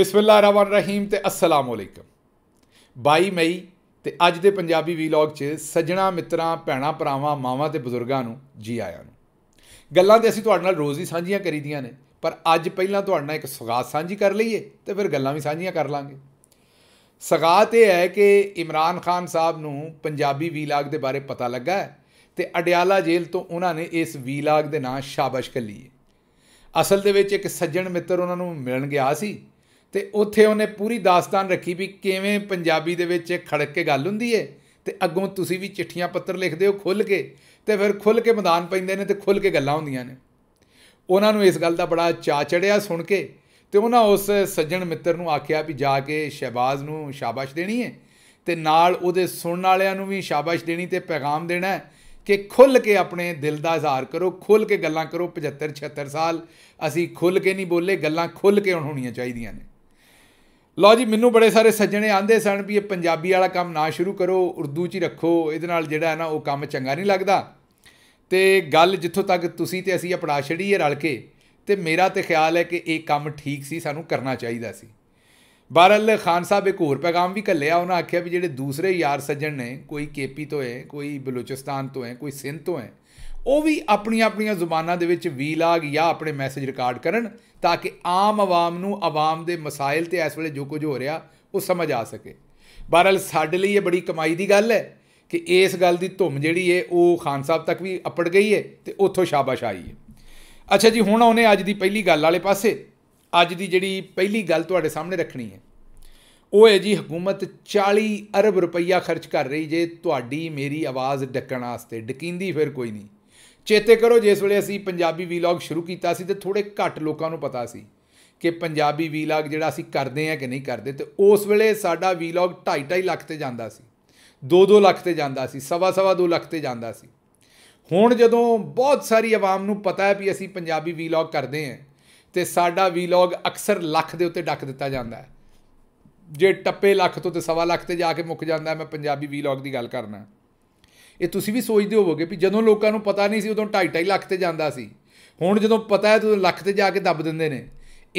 ਰਹੀਮ ਤੇ ਅਸਲਾਮ ਅਲੈਕਮ 22 ਮਈ ਤੇ ਅੱਜ ਦੇ ਪੰਜਾਬੀ ਵੀਲੌਗ 'ਚ ਸੱਜਣਾ ਮਿੱਤਰਾਂ ਭੈਣਾ ਭਰਾਵਾਂ ਮਾਵਾਂ ਤੇ ਬਜ਼ੁਰਗਾਂ ਨੂੰ ਜੀ ਆਇਆਂ ਨੂੰ ਗੱਲਾਂ ਤੇ ਅਸੀਂ ਤੁਹਾਡੇ ਨਾਲ ਰੋਜ਼ ਹੀ ਸਾਂਝੀਆਂ ਕਰੀਦੀਆਂ ਨੇ ਪਰ ਅੱਜ ਪਹਿਲਾਂ ਤੁਹਾਡੇ ਨਾਲ ਇੱਕ ਸੁਗਾਤ ਸਾਂਝੀ ਕਰ ਲਈਏ ਤੇ ਫਿਰ ਗੱਲਾਂ ਵੀ ਸਾਂਝੀਆਂ ਕਰ ਲਾਂਗੇ ਸਗਾਤ ਇਹ ਹੈ ਕਿ ਇਮਰਾਨ ਖਾਨ ਸਾਹਿਬ ਨੂੰ ਪੰਜਾਬੀ ਵੀਲੌਗ ਦੇ ਬਾਰੇ ਪਤਾ ਲੱਗਾ ਹੈ ਤੇ ਅਡਿਆਲਾ ਜੇਲ੍ਹ ਤੋਂ ਉਹਨਾਂ ਨੇ ਇਸ ਵੀਲੌਗ ਦੇ ਨਾਂ ਸ਼ਾਬਾਸ਼ ਕਰ ਲਈ ਅਸਲ ਦੇ ਵਿੱਚ ਇੱਕ ਸੱਜਣ ਮਿੱਤਰ ਉਹਨਾਂ ਨੂੰ ਮਿਲਣ ਗਿਆ ਸੀ ਤੇ ਉੱਥੇ ਉਹਨੇ ਪੂਰੀ ਦਾਸਤਾਨ ਰੱਖੀ ਵੀ ਕਿਵੇਂ ਪੰਜਾਬੀ ਦੇ ਵਿੱਚ ਖੜਕ ਕੇ ਗੱਲ ਹੁੰਦੀ ਏ ਤੇ ਅੱਗੋਂ ਤੁਸੀਂ ਵੀ ਚਿੱਠੀਆਂ ਪੱਤਰ ਲਿਖਦੇ ਹੋ ਖੁੱਲ ਕੇ ਤੇ ਫਿਰ ਖੁੱਲ ਕੇ ਮੈਦਾਨ ਪੈਂਦੇ ਨੇ ਤੇ ਖੁੱਲ ਕੇ ਗੱਲਾਂ ਹੁੰਦੀਆਂ ਨੇ ਉਹਨਾਂ ਨੂੰ ਇਸ ਗੱਲ ਦਾ ਬੜਾ ਚਾ ਚੜਿਆ ਸੁਣ ਕੇ ਤੇ ਉਹਨਾਂ ਉਸ ਸੱਜਣ ਮਿੱਤਰ ਨੂੰ ਆਖਿਆ ਵੀ ਜਾ ਕੇ ਸ਼ਹਿਬਾਜ਼ ਨੂੰ ਸ਼ਾਬਾਸ਼ ਦੇਣੀ ਏ ਤੇ ਨਾਲ ਉਹਦੇ ਸੁਣਨ ਵਾਲਿਆਂ ਨੂੰ ਵੀ ਸ਼ਾਬਾਸ਼ ਦੇਣੀ ਤੇ ਪੈਗਾਮ ਦੇਣਾ ਹੈ ਕਿ ਖੁੱਲ ਕੇ ਆਪਣੇ ਦਿਲ ਦਾ ਇਜ਼ਹਾਰ ਕਰੋ ਖੁੱਲ ਕੇ ਗੱਲਾਂ ਕਰੋ 75 76 ਸਾਲ ਅਸੀਂ ਖੁੱਲ ਕੇ ਨਹੀਂ ਬੋਲੇ ਗੱਲਾਂ ਖੁੱਲ ਕੇ ਹੋਣੀਆਂ ਚਾਹੀਦੀਆਂ ਨੇ ਲਓ ਜੀ ਮੈਨੂੰ ਬੜੇ ਸਾਰੇ ਸੱਜਣੇ ਆਂਦੇ ਸਨ ਵੀ ਇਹ ਪੰਜਾਬੀ ਵਾਲਾ ਕੰਮ ਨਾ ਸ਼ੁਰੂ ਕਰੋ ਉਰਦੂ 'ਚ ਹੀ ਰੱਖੋ ਇਹਦੇ ਨਾਲ ਜਿਹੜਾ ਹੈ ਨਾ ਉਹ ਕੰਮ ਚੰਗਾ ਨਹੀਂ ਲੱਗਦਾ ਤੇ ਗੱਲ ਜਿੱਥੋਂ ਤੱਕ ਤੁਸੀਂ ਤੇ ਅਸੀਂ ਆਪਣਾ ਛੜੀ ਹੈ ਰਲ ਕੇ ਤੇ ਮੇਰਾ ਤੇ ਖਿਆਲ ਹੈ ਕਿ ਇਹ ਕੰਮ ਠੀਕ ਸੀ ਸਾਨੂੰ ਕਰਨਾ ਚਾਹੀਦਾ ਸੀ ਬਾਰਲ ਖਾਨ ਸਾਹਿਬ ਇੱਕ ਹੋਰ ਪੈਗਾਮ ਵੀ ਕੱਲਿਆ ਉਹਨਾਂ ਆਖਿਆ ਵੀ ਜਿਹੜੇ ਦੂਸਰੇ ਯਾਰ ਸੱਜਣ ਨੇ ਕੋਈ ਕੇਪੀ ਤੋਂ ਹੈ ਕੋਈ ਬਲੂਚਿਸਤਾਨ ਤੋਂ ਹੈ ਕੋਈ ਸਿੰਧ ਤੋਂ ਹੈ ਉਹ ਵੀ ਆਪਣੀਆਂ ਆਪਣੀਆਂ ਜ਼ੁਬਾਨਾਂ ਦੇ ਵਿੱਚ ਵੀਲਾਗ ਜਾਂ ਆਪਣੇ ਮੈਸੇਜ ਰਿਕਾਰਡ ਕਰਨ ਤਾਂ ਕਿ ਆਮ ਆਵਾਮ ਨੂੰ ਆਵਾਮ ਦੇ ਮਸਾਇਲ ਤੇ ਇਸ ਵੇਲੇ ਜੋ ਕੁਝ ਹੋ ਰਿਹਾ ਉਹ ਸਮਝ ਆ ਸਕੇ ਬਹਰਲ ਸਾਡੇ ਲਈ ਇਹ ਬੜੀ ਕਮਾਈ ਦੀ ਗੱਲ ਹੈ ਕਿ ਇਸ ਗੱਲ ਦੀ ਧੁੰਮ ਜਿਹੜੀ ਹੈ ਉਹ ਖਾਨ ਸਾਹਿਬ ਤੱਕ ਵੀ ਅਪੜ ਗਈ ਹੈ ਤੇ ਉੱਥੋਂ ਸ਼ਾਬਾਸ਼ ਆਈ ਹੈ ਅੱਛਾ ਜੀ ਹੁਣ ਆਉਨੇ ਅੱਜ ਦੀ ਪਹਿਲੀ ਗੱਲ ਵਾਲੇ ਪਾਸੇ ਅੱਜ ਦੀ ਜਿਹੜੀ ਪਹਿਲੀ ਗੱਲ ਤੁਹਾਡੇ ਸਾਹਮਣੇ ਰੱਖਣੀ ਹੈ ਉਹ ਹੈ ਜੀ ਹਕੂਮਤ 40 ਅਰਬ ਰੁਪਈਆ ਖਰਚ ਕਰ ਰਹੀ ਜੇ ਤੁਹਾਡੀ ਮੇਰੀ ਆਵਾਜ਼ ਡੱਕਣ ਵਾਸਤੇ ਡਕਿੰਦੀ ਫਿਰ ਕੋਈ ਨਹੀਂ ਚੇਤੇ ਕਰੋ ਜਿਸ ਵੇਲੇ ਅਸੀਂ ਪੰਜਾਬੀ ਵੀਲੌਗ ਸ਼ੁਰੂ ਕੀਤਾ ਸੀ ਤੇ ਥੋੜੇ ਘੱਟ ਲੋਕਾਂ ਨੂੰ ਪਤਾ ਸੀ ਕਿ ਪੰਜਾਬੀ ਵੀਲੌਗ ਜਿਹੜਾ ਅਸੀਂ ਕਰਦੇ ਆ ਕਿ ਨਹੀਂ ਕਰਦੇ ਤੇ ਉਸ ਵੇਲੇ ਸਾਡਾ ਵੀਲੌਗ 2.5 ਲੱਖ ਤੇ ਜਾਂਦਾ ਸੀ 2-2 ਲੱਖ ਤੇ ਜਾਂਦਾ ਸੀ ਸਵਾ ਸਵਾ 2 ਲੱਖ ਤੇ ਜਾਂਦਾ ਸੀ ਹੁਣ ਜਦੋਂ ਬਹੁਤ ਸਾਰੀ ਆਵਾਮ ਨੂੰ ਪਤਾ ਹੈ ਵੀ ਅਸੀਂ ਪੰਜਾਬੀ ਵੀਲੌਗ ਕਰਦੇ ਆ ਤੇ ਸਾਡਾ ਵੀਲੌਗ ਅਕਸਰ ਲੱਖ ਦੇ ਉੱਤੇ ਡੱਕ ਦਿੱਤਾ ਜਾਂਦਾ ਹੈ ਜੇ ਟੱਪੇ ਲੱਖ ਤੋਂ ਤੇ ਸਵਾ ਲੱਖ ਤੇ ਜਾ ਕੇ ਮੁੱਕ ਜਾਂਦਾ ਮੈਂ ਪੰਜਾਬੀ ਵੀਲੌਗ ਦੀ ਗੱਲ ਕਰਨਾ ਇਹ ਤੁਸੀਂ ਵੀ ਸੋਚਦੇ ਹੋਵੋਗੇ ਵੀ ਜਦੋਂ ਲੋਕਾਂ ਨੂੰ ਪਤਾ ਨਹੀਂ ਸੀ ਉਦੋਂ 2.5 ਲੱਖ ਤੇ ਜਾਂਦਾ ਸੀ ਹੁਣ ਜਦੋਂ ਪਤਾ ਹੈ ਤਾਂ ਲੱਖ ਤੇ ਜਾ ਕੇ ਦੱਬ ਦਿੰਦੇ ਨੇ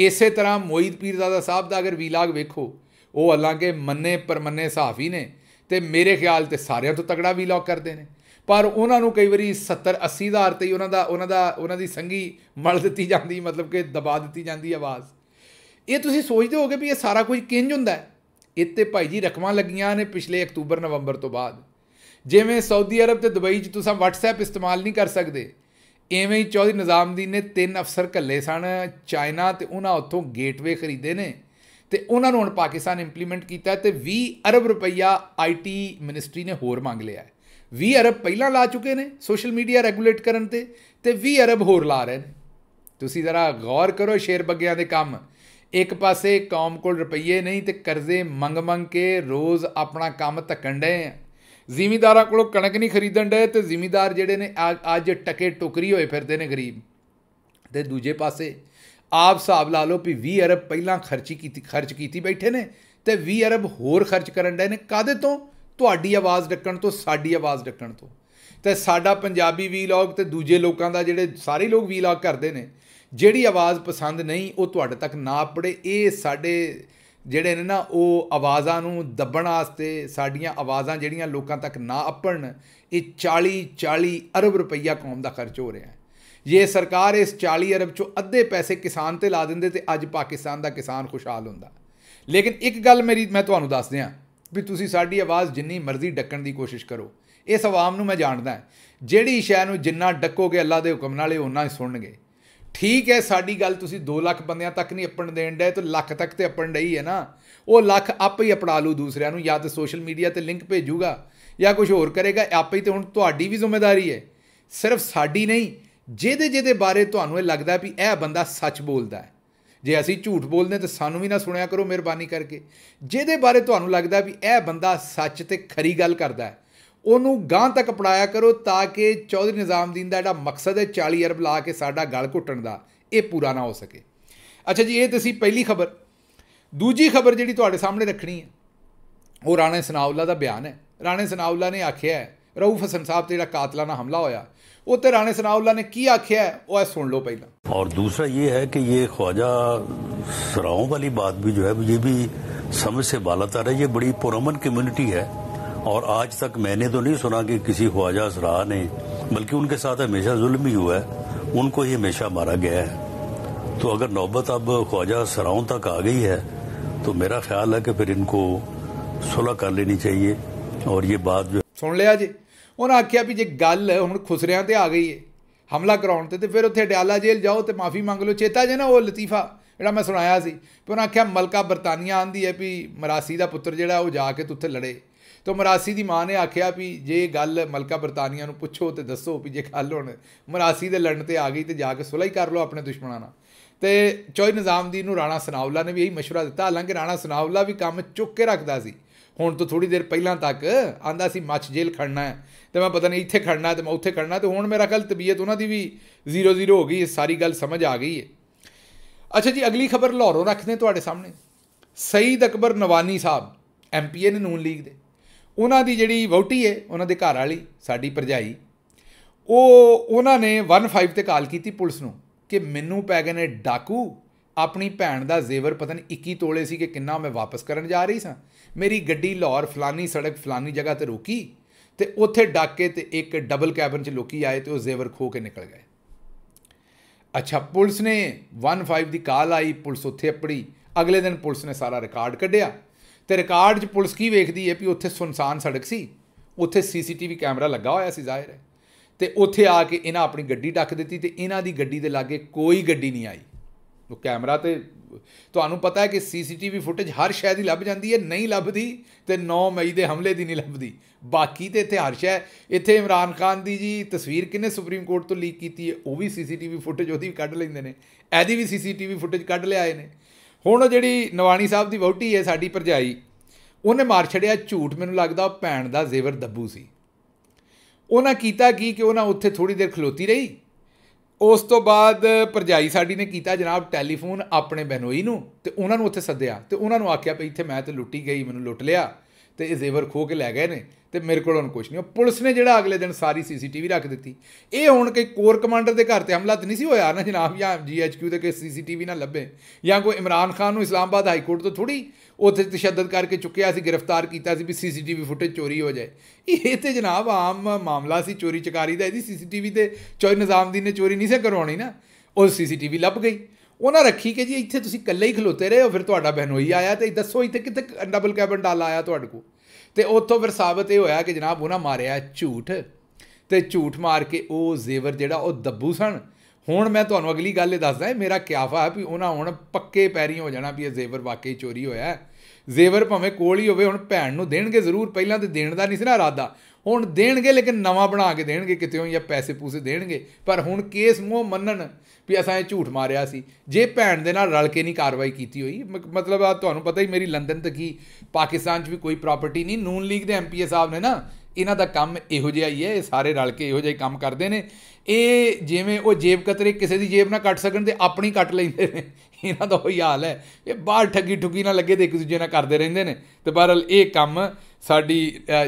ਇਸੇ ਤਰ੍ਹਾਂ ਪੀਰ ਦਾਦਾ ਸਾਹਿਬ ਦਾ ਅਗਰ ਵੀਲਾਗ ਵੇਖੋ ਉਹ ਹਾਲਾਂਕਿ ਮੰਨੇ ਪਰਮੰਨੇ ਸਾਫੀ ਨੇ ਤੇ ਮੇਰੇ ਖਿਆਲ ਤੇ ਸਾਰਿਆਂ ਤੋਂ ਤਕੜਾ ਵੀਲਾਗ ਕਰਦੇ ਨੇ ਪਰ ਉਹਨਾਂ ਨੂੰ ਕਈ ਵਾਰੀ 70 80 ਹਜ਼ਾਰ ਤੇ ਹੀ ਉਹਨਾਂ ਦਾ ਉਹਨਾਂ ਦਾ ਉਹਨਾਂ ਦੀ ਸੰਗੀ ਮਲ ਦਿੱਤੀ ਜਾਂਦੀ ਮਤਲਬ ਕਿ ਦਬਾ ਦਿੱਤੀ ਜਾਂਦੀ ਆਵਾਜ਼ ਇਹ ਤੁਸੀਂ ਸੋਚਦੇ ਹੋਗੇ ਵੀ ਇਹ ਸਾਰਾ ਕੁਝ ਕਿੰਜ ਹੁੰਦਾ ਹੈ ਇੱਥੇ ਭਾਈ ਜੀ ਰਕਮਾਂ ਲੱਗੀਆਂ ਨੇ ਪਿਛਲੇ ਅਕਤੂਬਰ ਨਵੰਬਰ ਤੋਂ ਬਾਅਦ ਜਿਵੇਂ ਸਾਊਦੀ ਅਰਬ ਤੇ ਦੁਬਈ 'ਚ ਤੁਸੀਂ WhatsApp ਇਸਤੇਮਾਲ ਨਹੀਂ ਕਰ ਸਕਦੇ ਐਵੇਂ ਹੀ ਚੌਧਰੀ ਨਿਜ਼ਾਮਦੀਨ ਨੇ ਤਿੰਨ ਅਫਸਰ ਕੱਲੇ ਸਨ ਚਾਈਨਾ ਤੇ ਉਹਨਾਂ ਉੱਥੋਂ ਗੇਟਵੇ ਖਰੀਦੇ ਨੇ ਤੇ ਉਹਨਾਂ ਨੂੰ ਹੁਣ ਪਾਕਿਸਤਾਨ ਇੰਪਲੀਮੈਂਟ ਕੀਤਾ ਤੇ 20 ਅਰਬ ਰੁਪਈਆ ਆਈਟੀ ਮਿਨਿਸਟਰੀ ਨੇ ਹੋਰ ਮੰਗ ਲਿਆ 20 ਅਰਬ ਪਹਿਲਾਂ ਲਾ ਚੁੱਕੇ ਨੇ ਸੋਸ਼ਲ ਮੀਡੀਆ ਰੈਗੂਲੇਟ ਕਰਨ ਤੇ ਤੇ 20 ਅਰਬ ਹੋਰ ਲਾ ਰਹੇ ਨੇ ਤੁਸੀਂ ਜ਼ਰਾ ਗੌਰ ਕਰੋ ਸ਼ੇਰ ਬੱਗਿਆਂ ਦੇ ਕੰਮ ਇੱਕ ਪਾਸੇ ਕੌਮ ਕੋਲ ਰੁਪਈਏ ਨਹੀਂ ਤੇ ਕਰਜ਼ੇ ਮੰਗ ਮੰਗ ਕੇ ਰੋਜ਼ ਆਪਣਾ ਕੰਮ ਧੱਕਣ ਡਏ ਆ ਜ਼ਿਮੀਦਾਰਾਂ ਕੋਲੋਂ ਕਣਕ ਨਹੀਂ ਖਰੀਦਣ ਦੇ ਤੇ ਜ਼ਿਮੀਦਾਰ ਜਿਹੜੇ ਨੇ ਅੱਜ ਟਕੇ ਟੁਕਰੀ ਹੋਏ ਫਿਰਦੇ ਨੇ ਗਰੀਬ ਤੇ ਦੂਜੇ ਪਾਸੇ ਆਪ ਹਿਸਾਬ ਲਾ ਲਓ ਵੀ 20 ਅਰਬ ਪਹਿਲਾਂ ਖਰਚੀ ਕੀਤੀ ਖਰਚ ਕੀਤੀ ਬੈਠੇ ਨੇ ਤੇ 20 ਅਰਬ ਹੋਰ ਖਰਚ ਕਰਨ ਦੇ ਨੇ ਕਾਦੇ ਤੋਂ ਤੁਹਾਡੀ ਆਵਾਜ਼ ਡੱਕਣ ਤੋਂ ਸਾਡੀ ਆਵਾਜ਼ ਡੱਕਣ ਤੋਂ ਤੇ ਸਾਡਾ ਪੰਜਾਬੀ ਵੀਲੌਗ ਤੇ ਦੂਜੇ ਲੋਕਾਂ ਦਾ ਜਿਹੜੇ ਸਾਰੇ ਲੋਕ ਵੀਲੌਗ ਕਰਦੇ ਨੇ ਜਿਹੜੀ ਆਵਾਜ਼ ਪਸੰਦ ਨਹੀਂ ਉਹ ਤੁਹਾਡੇ ਤੱਕ ਨਾ ਪੜੇ ਇਹ ਸਾਡੇ ਜਿਹੜੇ ਨੇ ਨਾ ਉਹ ਆਵਾਜ਼ਾਂ ਨੂੰ ਦੱਬਣ ਵਾਸਤੇ ਸਾਡੀਆਂ ਆਵਾਜ਼ਾਂ ਜਿਹੜੀਆਂ ਲੋਕਾਂ ਤੱਕ ਨਾ ਅੱਪੜਨ ਇਹ 40 40 ਅਰਬ ਰੁਪਈਆ ਕੌਮ ਦਾ ਖਰਚ ਹੋ ਰਿਹਾ ਹੈ ਇਹ ਸਰਕਾਰ ਇਸ 40 ਅਰਬ ਚੋਂ ਅੱਧੇ ਪੈਸੇ ਕਿਸਾਨ ਤੇ ਲਾ ਦਿੰਦੇ ਤੇ ਅੱਜ ਪਾਕਿਸਤਾਨ ਦਾ ਕਿਸਾਨ ਖੁਸ਼ਹਾਲ ਹੁੰਦਾ ਲੇਕਿਨ ਇੱਕ ਗੱਲ ਮੇਰੀ ਮੈਂ ਤੁਹਾਨੂੰ ਦੱਸ ਦਿਆਂ ਵੀ ਤੁਸੀਂ ਸਾਡੀ ਆਵਾਜ਼ ਜਿੰਨੀ ਮਰਜ਼ੀ ਡੱਕਣ ਦੀ ਕੋਸ਼ਿਸ਼ ਕਰੋ ਇਸ ਆਵਾਮ ਨੂੰ ਮੈਂ ਜਾਣਦਾ ਜਿਹੜੀ ਸ਼ੈ ਨੂੰ ਜਿੰਨਾ ਡੱਕੋਗੇ ਅੱਲਾ ਦੇ ਹੁਕਮ ਨਾਲ ਉਹਨਾਂ ਹੀ ਸੁਣਨਗੇ ਠੀਕ ਹੈ ਸਾਡੀ ਗੱਲ ਤੁਸੀਂ 2 ਲੱਖ ਬੰਦਿਆਂ ਤੱਕ ਨਹੀਂ ਅਪਣ ਦੇਣ ਦੇ ਤਾਂ ਲੱਖ ਤੱਕ ਤੇ ਅਪਣ ਡਈ ਹੈ ਨਾ ਉਹ ਲੱਖ ਆਪ ਹੀ ਅਪੜਾ ਲੂ ਦੂਸਰਿਆਂ ਨੂੰ ਜਾਂ ਤੇ ਸੋਸ਼ਲ ਮੀਡੀਆ ਤੇ ਲਿੰਕ ਭੇਜੂਗਾ ਜਾਂ ਕੁਝ ਹੋਰ ਕਰੇਗਾ ਆਪੇ ਹੀ ਤੇ ਹੁਣ ਤੁਹਾਡੀ ਵੀ ਜ਼ਿੰਮੇਵਾਰੀ ਹੈ ਸਿਰਫ ਸਾਡੀ ਨਹੀਂ ਜਿਹਦੇ ਜਿਹਦੇ ਬਾਰੇ ਤੁਹਾਨੂੰ ਇਹ ਲੱਗਦਾ ਵੀ ਇਹ ਬੰਦਾ ਸੱਚ ਬੋਲਦਾ ਹੈ ਜੇ ਅਸੀਂ ਝੂਠ ਬੋਲਦੇ ਤਾਂ ਸਾਨੂੰ ਵੀ ਨਾ ਸੁਣਿਆ ਕਰੋ ਮਿਹਰਬਾਨੀ ਕਰਕੇ ਜਿਹਦੇ ਬਾਰੇ ਤੁਹਾਨੂੰ ਲੱਗਦਾ ਵੀ ਇਹ ਬੰਦਾ ਸੱਚ ਤੇ ਖਰੀ ਗੱਲ ਕਰਦਾ ਹੈ ਉਹਨੂੰ ਗਾਂ ਤੱਕ ਪੜਾਇਆ ਕਰੋ ਤਾਂ ਕਿ ਚੌਧਰੀ ਨਿਜ਼ਾਮਦੀਨ ਦਾ ਜਿਹੜਾ ਮਕਸਦ ਹੈ 40 ਅਰਬ ਲਾ ਕੇ ਸਾਡਾ ਗਲ ਘੁੱਟਣ ਦਾ ਇਹ ਪੂਰਾ ਨਾ ਹੋ ਸਕੇ ਅੱਛਾ ਜੀ ਇਹ ਤੇ ਸੀ ਪਹਿਲੀ ਖਬਰ ਦੂਜੀ ਖਬਰ ਜਿਹੜੀ ਤੁਹਾਡੇ ਸਾਹਮਣੇ ਰੱਖਣੀ ਹੈ ਉਹ ਰਾਣੇ ਸਨਾਉਲਾ ਦਾ ਬਿਆਨ ਹੈ ਰਾਣੇ ਸਨਾਉਲਾ ਨੇ ਆਖਿਆ ਹੈ ਰਊਫ ਹਸਨ ਸਾਹਿਬ ਤੇ ਜਿਹੜਾ ਕਾਤਲਾ ਨਾਲ ਹਮਲਾ ਹੋਇਆ ਉਹ ਤੇ ਰਾਣੇ ਸਨਾਉਲਾ ਨੇ ਕੀ ਆਖਿਆ ਉਹ ਐ ਸੁਣ ਲਓ ਪਹਿਲਾਂ ਦੂਸਰਾ ਇਹ ਹੈ ਕਿ ਇਹ ये ਸਰਾਉਂ ਵਾਲੀ ਬਾਤ ਵੀ ਜੋ ਹੈ है ਇਹ ਵੀ ਸਮਝ ਸੇ बाला ਰਹੀ ਹੈ ਇਹ ਬੜੀ पुरमन ਕਮਿਊਨਿਟੀ ਹੈ और आज तक मैंने तो नहीं सुना कि किसी ख्वाजा असरा ने बल्कि उनके साथ हमेशा जुल्म ही हुआ है उनको ही हमेशा मारा गया है तो अगर नौबत अब ख्वाजा असराओं तक आ गई है तो मेरा ख्याल है कि फिर इनको ਸੁਲਹ ਕਰ ਲੈਣੀ ਚਾਹੀਏ ਔਰ ਇਹ ਬਾਤ ਜੋ ਸੁਣ ਲਿਆ ਜੀ ਉਹਨਾਂ ਆਖਿਆ ਵੀ ਜੇ ਗੱਲ ਹੁਣ ਖੁਸਰਿਆਂ ਤੇ ਆ ਗਈ ਹੈ ਹਮਲਾ ਕਰਾਉਣ ਤੇ ਤੇ ਫਿਰ ਉੱਥੇ ਡਿਆਲਾ ਜੇਲ੍ਹ ਜਾਓ ਤੇ ਮਾਫੀ ਮੰਗ ਲਓ ਚੇਤਾ ਜੇ ਨਾ ਉਹ ਲਤੀਫਾ ਜਿਹੜਾ ਮੈਂ ਸੁਣਾਇਆ ਸੀ ਪਰ ਉਹਨਾਂ ਆਖਿਆ ਮਲਕਾ ਬਰਤਾਨੀਆ ਆਂਦੀ ਹੈ ਵੀ ਮਰਾਸੀ ਦਾ ਪੁੱਤਰ ਜਿਹੜਾ ਉਹ ਜਾ ਕੇ ਉੱਥੇ ਲੜੇ ਤਾਂ ਮਰਾਸੀ ਦੀ ਮਾਂ ਨੇ ਆਖਿਆ ਵੀ ਜੇ ਗੱਲ ਮਲਕਾ ਬਰਤਾਨੀਆਂ ਨੂੰ ਪੁੱਛੋ ਤੇ ਦੱਸੋ ਵੀ ਜੇ ਗੱਲ ਹੁਣ ਮਰਾਸੀ ਦੇ ਲੜਨ ਤੇ ਆ ਗਈ ਤੇ ਜਾ ਕੇ ਸੁਲਾਈ ਕਰ ਲਓ ਆਪਣੇ ਦੁਸ਼ਮਣਾਂ ਨਾਲ ਤੇ ਚੌਈ ਨਿਜ਼ਾਮਦੀਨ ਨੂੰ ਰਾਣਾ ਸਨਾਉਲਾ ਨੇ ਵੀ ਇਹੀ مشورہ ਦਿੱਤਾ ਹਾਲਾਂਕਿ ਰਾਣਾ ਸਨਾਉਲਾ ਵੀ ਕੰਮ ਚੁੱਕ ਕੇ ਰੱਖਦਾ ਸੀ ਹੁਣ ਤੋਂ ਥੋੜੀ ਦੇਰ ਪਹਿਲਾਂ ਤੱਕ ਆਂਦਾ ਸੀ ਮੱਛ ਜੇਲ੍ਹ ਖੜਨਾ ਹੈ ਤੇ ਮੈਂ ਪਤਾ ਨਹੀਂ ਇੱਥੇ ਖੜਨਾ ਤੇ ਮੈਂ ਉੱਥੇ ਖੜਨਾ ਤੇ ਹੁਣ ਮੇਰਾ ਕੱਲ ਤਬੀਅਤ ਉਹਨਾਂ ਦੀ ਵੀ 00 ਹੋ ਗਈ ਇਹ ਸਾਰੀ ਗੱਲ ਸਮਝ ਆ ਗਈ ਹੈ ਅੱਛਾ ਜੀ ਅਗਲੀ ਖਬਰ ਲਾਹੌਰੋਂ ਰੱਖਦੇ ਤੁਹਾਡੇ ਸਾਹਮਣੇ ਸਈਦ ਅਕਬਰ ਨਵਾਨੀ ਸਾਹਿਬ ਐਮਪੀਏ ਨੇ ਨੂਨ ਲੀਗ ਦੇ ਉਹਨਾਂ ਦੀ ਜਿਹੜੀ ਵੋਟੀ ਹੈ ਉਹਨਾਂ ਦੇ ਘਰ ਵਾਲੀ ਸਾਡੀ ਪਰਜਾਈ ਉਹ ਉਹਨਾਂ ਨੇ 15 ਤੇ ਕਾਲ ਕੀਤੀ ਪੁਲਿਸ ਨੂੰ ਕਿ ਮੈਨੂੰ ਪੈ ਗਏ ਨੇ ਡਾਕੂ ਆਪਣੀ ਭੈਣ ਦਾ ਜ਼ੇਵਰ ਪਤਨ 21 ਤੋਲੇ ਸੀ ਕਿ ਕਿੰਨਾ ਮੈਂ ਵਾਪਸ ਕਰਨ ਜਾ ਰਹੀ ਸਾਂ ਮੇਰੀ ਗੱਡੀ ਲਾਹੌਰ ਫਲਾਨੀ ਸੜਕ ਫਲਾਨੀ ਜਗ੍ਹਾ ਤੇ ਰੋਕੀ ਤੇ ਉੱਥੇ ਡਾਕੇ ਤੇ ਇੱਕ ਡਬਲ ਕੈਬਨ 'ਚ ਲੋਕੀ ਆਏ ਤੇ ਉਹ ਜ਼ੇਵਰ ਖੋ ਕੇ ਨਿਕਲ ਗਏ ਅੱਛਾ ਪੁਲਿਸ ਨੇ 15 ਦੀ ਕਾਲ ਆਈ ਪੁਲਿਸ ਉੱਥੇ ਅਪੜੀ ਅਗਲੇ ਦਿਨ ਪੁਲਿਸ ਨੇ ਸਾਰਾ ਰਿਕਾਰਡ ਕੱਢਿਆ ਤੇ ਰਿਕਾਰਡ 'ਚ ਪੁਲਿਸ ਕੀ ਵੇਖਦੀ ਹੈ ਵੀ ਉੱਥੇ ਸੁਨਸਾਨ ਸੜਕ ਸੀ ਉੱਥੇ ਸੀਸੀਟੀਵੀ ਕੈਮਰਾ ਲੱਗਾ ਹੋਇਆ ਸੀ ਜ਼ਾਹਿਰ ਹੈ ਤੇ ਉੱਥੇ ਆ ਕੇ ਇਹਨਾਂ ਆਪਣੀ ਗੱਡੀ ਟੱਕ ਦਿੱਤੀ ਤੇ ਇਹਨਾਂ ਦੀ ਗੱਡੀ ਦੇ ਲਾਗੇ ਕੋਈ ਗੱਡੀ ਨਹੀਂ ਆਈ ਉਹ ਕੈਮਰਾ ਤੇ ਤੁਹਾਨੂੰ ਪਤਾ ਹੈ ਕਿ ਸੀਸੀਟੀਵੀ ਫੁਟੇਜ ਹਰ ਸ਼ਾਇਦ ਦੀ ਲੱਭ ਜਾਂਦੀ ਹੈ ਨਹੀਂ ਲੱਭਦੀ ਤੇ 9 ਮਈ ਦੇ ਹਮਲੇ ਦੀ ਨਹੀਂ ਲੱਭਦੀ ਬਾਕੀ ਤੇ ਇੱਥੇ ਹਰ ਸ਼ੈ ਇੱਥੇ ਇਮਰਾਨ ਖਾਨ ਦੀ ਜੀ ਤਸਵੀਰ ਕਿਨੇ ਸੁਪਰੀਮ ਕੋਰਟ ਤੋਂ ਲੀਕ ਕੀਤੀ ਹੈ ਉਹ ਵੀ ਸੀਸੀਟੀਵੀ ਫੁਟੇਜ ਉਹਦੀ ਕੱਢ ਲੈਂਦੇ ਨੇ ਐਦੀ ਵੀ ਸੀਸੀਟੀਵੀ ਫੁਟੇਜ ਕੱਢ ਲਿਆਏ ਨੇ ਹੁਣ ਜਿਹੜੀ ਨਵਾਣੀ ਸਾਹਿਬ ਦੀ ਵਹੁਟੀ ਹੈ ਸਾਡੀ ਭਰਜਾਈ ਉਹਨੇ ਮਾਰ ਛੜਿਆ ਝੂਠ ਮੈਨੂੰ ਲੱਗਦਾ ਉਹ ਭੈਣ ਦਾ ਜ਼ੇਵਰ ਦੱਬੂ ਸੀ ਉਹਨਾਂ ਕੀਤਾ ਕੀ ਕਿ ਉਹਨਾਂ ਉੱਥੇ ਥੋੜੀ ਦੇਰ ਖਲੋਤੀ ਰਹੀ ਉਸ ਤੋਂ ਬਾਅਦ ਪਰਜਾਈ ਸਾਡੀ ਨੇ ਕੀਤਾ ਜਨਾਬ ਟੈਲੀਫੋਨ ਆਪਣੇ ਬਹਿਨੋਈ ਨੂੰ ਤੇ ਉਹਨਾਂ ਨੂੰ ਉੱਥੇ ਸੱਦਿਆ ਤੇ ਉਹਨਾਂ ਨੂੰ ਆਖਿਆ ਭਈ ਇੱਥੇ ਮੈਂ ਤੇ ਲੁੱਟੀ ਗਈ ਮੈਨੂੰ ਲੁੱਟ ਲਿਆ ਤੇ ਇਹ ਜ਼ੇਵਰ ਖੋ ਕੇ ਲੈ ਗਏ ਨੇ ਤੇ ਮੇਰੇ ਕੋਲ ਹੁਣ ਕੁਝ ਨਹੀਂ ਉਹ ਪੁਲਿਸ ਨੇ ਜਿਹੜਾ ਅਗਲੇ ਦਿਨ ਸਾਰੀ ਸੀਸੀਟੀਵੀ ਰੱਖ ਦਿੱਤੀ ਇਹ ਹੁਣ ਕਿ ਕੋਰ ਕਮਾਂਡਰ ਦੇ ਘਰ ਤੇ ਹਮਲਾ ਤਾਂ ਨਹੀਂ ਸੀ ਹੋਇਆ ਨਾ ਜਨਾਬ ਜਾਂ ਜੀਐਚਕਿਊ ਦੇ ਕੋਈ ਸੀਸੀਟੀਵੀ ਨਾ ਲੱਭੇ ਜਾਂ ਕੋਈ ਇਮਰਾਨ ਖਾਨ ਨੂੰ ਇਸਲਾਮਾਬਾਦ ਹਾਈ ਕੋਰਟ ਤੋਂ ਥੋੜੀ ਉੱਥੇ ਤਸ਼ੱਦਦ ਕਰਕੇ ਚੁੱਕਿਆ ਸੀ ਗ੍ਰਿਫਤਾਰ ਕੀਤਾ ਸੀ ਵੀ ਸੀਸੀਟੀਵੀ ਫੁਟੇਜ ਚੋਰੀ ਹੋ ਜਾਏ ਇਹ ਤੇ ਜਨਾਬ ਆਮ ਮਾਮਲਾ ਸੀ ਚੋਰੀ ਚਕਾਰੀ ਦਾ ਇਹਦੀ ਸੀਸੀਟੀਵੀ ਤੇ ਚੋਰ ਨਿਜ਼ਾਮਦੀਨ ਨੇ ਚੋਰੀ ਨਹੀਂ ਸੀ ਕਰਵਾਉਣੀ ਨਾ ਉਹ ਸੀਸੀਟੀਵੀ ਲੱਭ ਗਈ ਉਹਨਾਂ ਰੱਖੀ ਕਿ ਜੀ ਇੱਥੇ ਤੁਸੀਂ ਇਕੱਲੇ ਹੀ ਖਲੋਤੇ ਰਹੇ ਹੋ ਫਿਰ ਤੁਹਾਡਾ ਬਹਿਨੋਈ ਆਇਆ ਤੇ ਦੱਸੋ ਇੱਥੇ ਕਿੱਥੇ ਡਬਲ ਕੈਬਨ ਡਾਲਾ ਆਇਆ ਤੁਹਾਡੇ ਕੋ ਤੇ ਉੱਥੋਂ ਫਿਰ ਸਾਬਤ ਇਹ ਹੋਇਆ ਕਿ ਜਨਾਬ ਉਹਨਾਂ ਮਾਰਿਆ ਝੂਠ ਤੇ ਝੂਠ ਮਾਰ ਕੇ ਉਹ ਜ਼ੇਵਰ ਜਿਹੜਾ ਉਹ ਦੱਬੂ ਸਣ ਹੁਣ ਮੈਂ ਤੁਹਾਨੂੰ ਅਗਲੀ ਗੱਲ ਇਹ ਦੱਸਦਾ ਮੇਰਾ ਕਿਆਫਾ ਹੈ ਵੀ ਉਹਨਾਂ ਹੁਣ ਪੱਕੇ ਪੈਰੀ ਹੋ ਜਾਣਾ ਵੀ ਇਹ ਜ਼ੇਵਰ ਵਾਕਈ ਚੋਰੀ ਹੋਇਆ ਜ਼ੇਵਰ ਭਾਵੇਂ ਕੋਲ ਹੀ ਹੋਵੇ ਹੁਣ ਭੈਣ ਨੂੰ ਦੇਣਗੇ ਜ਼ਰੂਰ ਪਹਿਲਾਂ ਤੇ ਦੇਣ ਦਾ ਨਹੀਂ ਸੀ ਨਾ ਇਰਾਦਾ ਹੁਣ ਦੇਣਗੇ ਲੇਕਿਨ ਨਵਾਂ ਬਣਾ ਕੇ ਦੇਣਗੇ ਕਿਤੇ ਜਾਂ ਪੈਸੇ ਪੂਸੇ ਦੇਣਗੇ ਪਰ ਹੁਣ ਕੇਸ ਮੂੰਹ ਮੰਨਣ ਵੀ ਅਸਾਂ ਇਹ ਝੂਠ ਮਾਰਿਆ ਸੀ ਜੇ ਭੈਣ ਦੇ ਨਾਲ ਰਲ ਕੇ ਨਹੀਂ ਕਾਰਵਾਈ ਕੀਤੀ ਹੋਈ ਮਤਲਬ ਆ ਤੁਹਾਨੂੰ ਪਤਾ ਹੀ ਮੇਰੀ ਲੰਡਨ ਤੱਕ ਹੀ ਪਾਕਿਸਤਾਨ 'ਚ ਵੀ ਕੋਈ ਪ੍ਰਾਪਰਟੀ ਨਹੀਂ ਨੂਨ ਲੀਗ ਦੇ ਐਮਪੀਏ ਸਾਹਿਬ ਨੇ ਨਾ ਇਹਨਾਂ ਦਾ ਕੰਮ ਇਹੋ ਜਿਹਾ ਹੀ ਹੈ ਇਹ ਸਾਰੇ ਰਲ ਕੇ ਇਹੋ ਜਿਹਾ ਕੰਮ ਕਰਦੇ ਨੇ ਇਹ ਜਿਵੇਂ ਉਹ ਜੇਬ ਕਤਰੇ ਕਿਸੇ ਦੀ ਜੇਬ ਨਾ ਕੱਟ ਸਕਣ ਤੇ ਆਪਣੀ ਕੱਟ ਲੈਂਦੇ ਨੇ ਇਹਨਾਂ ਦਾ ਉਹੀ ਹਾਲ ਹੈ ਇਹ ਬਾਹਰ ਠੱਗੀ ਠੁਗੀ ਨਾ ਲੱਗੇ ਤੇ ਇੱਕ ਦੂਜੇ ਨਾਲ ਕਰਦੇ ਰਹਿੰਦੇ ਨੇ ਤੇ ਬਹਰਲ ਇਹ ਕੰਮ ਸਾਡੀ